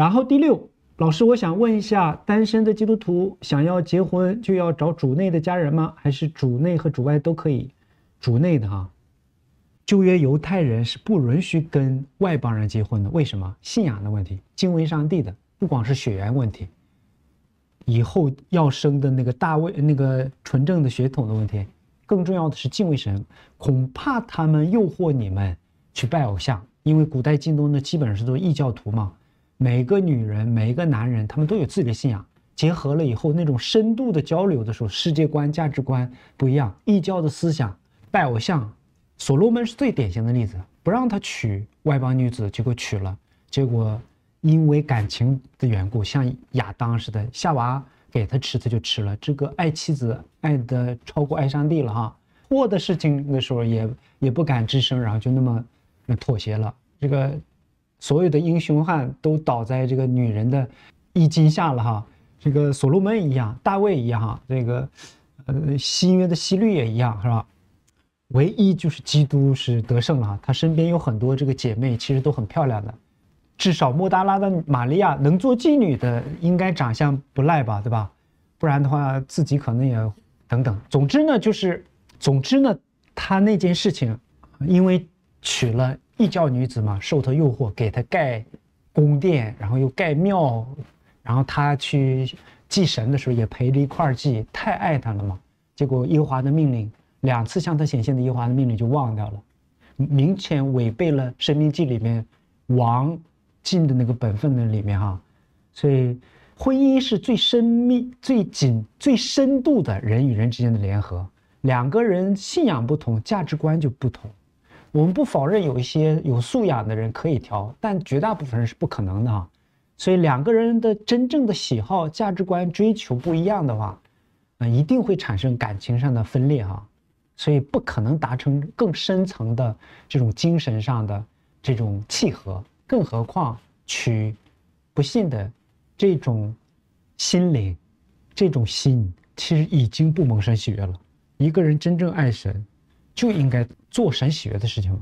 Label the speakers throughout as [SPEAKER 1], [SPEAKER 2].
[SPEAKER 1] 然后第六，老师，我想问一下，单身的基督徒想要结婚，就要找主内的家人吗？还是主内和主外都可以？主内的哈，旧约犹太人是不允许跟外邦人结婚的。为什么？信仰的问题，敬畏上帝的，不光是血缘问题，以后要生的那个大卫那个纯正的血统的问题，更重要的是敬畏神，恐怕他们诱惑你们去拜偶像，因为古代近东呢，基本上是都异教徒嘛。每个女人，每一个男人，他们都有自己的信仰。结合了以后，那种深度的交流的时候，世界观、价值观不一样。异教的思想，拜偶像，所罗门是最典型的例子。不让他娶外邦女子，结果娶了，结果因为感情的缘故，像亚当似的，夏娃给他吃，他就吃了。这个爱妻子爱的超过爱上帝了哈。错的事情的时候也也不敢吱声，然后就那么妥协了。这个。所有的英雄汉都倒在这个女人的衣襟下了哈，这个所罗门一样，大卫一样，这个呃，新约的西律也一样是吧？唯一就是基督是得胜了哈，他身边有很多这个姐妹，其实都很漂亮的，至少莫达拉的玛利亚能做妓女的，应该长相不赖吧，对吧？不然的话自己可能也等等。总之呢，就是总之呢，他那件事情，因为娶了。异教女子嘛，受他诱惑，给他盖宫殿，然后又盖庙，然后他去祭神的时候也陪着一块儿祭，太爱他了嘛。结果耶和华的命令两次向他显现的耶和华的命令就忘掉了，明显违背了《神命记》里面王尽的那个本分的里面哈。所以，婚姻是最深密、最紧、最深度的人与人之间的联合。两个人信仰不同，价值观就不同。我们不否认有一些有素养的人可以调，但绝大部分人是不可能的啊。所以两个人的真正的喜好、价值观、追求不一样的话，嗯，一定会产生感情上的分裂哈。所以不可能达成更深层的这种精神上的这种契合。更何况娶不信的这种心灵、这种心，其实已经不蒙生喜悦了。一个人真正爱神。就应该做神喜悦的事情，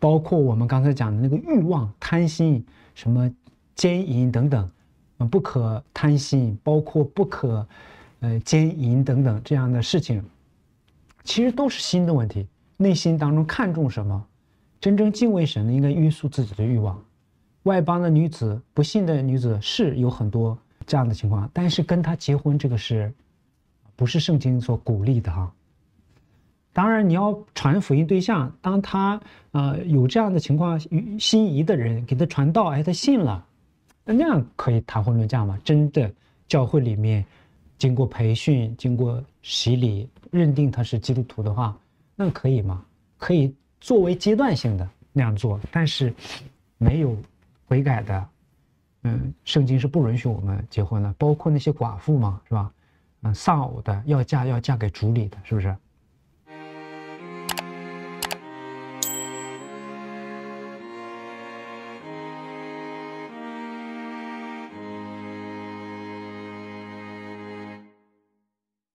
[SPEAKER 1] 包括我们刚才讲的那个欲望、贪心、什么奸淫等等，不可贪心，包括不可呃奸淫等等这样的事情，其实都是心的问题。内心当中看重什么？真正敬畏神的应该约束自己的欲望。外邦的女子、不信的女子是有很多这样的情况，但是跟她结婚这个是，不是圣经所鼓励的哈。当然，你要传福音对象，当他呃有这样的情况，心仪的人给他传道，哎，他信了，那那样可以谈婚论嫁吗？真的，教会里面经过培训、经过洗礼，认定他是基督徒的话，那可以吗？可以作为阶段性的那样做，但是没有悔改的，嗯，圣经是不允许我们结婚的，包括那些寡妇嘛，是吧？嗯，丧偶的要嫁，要嫁给主里的，是不是？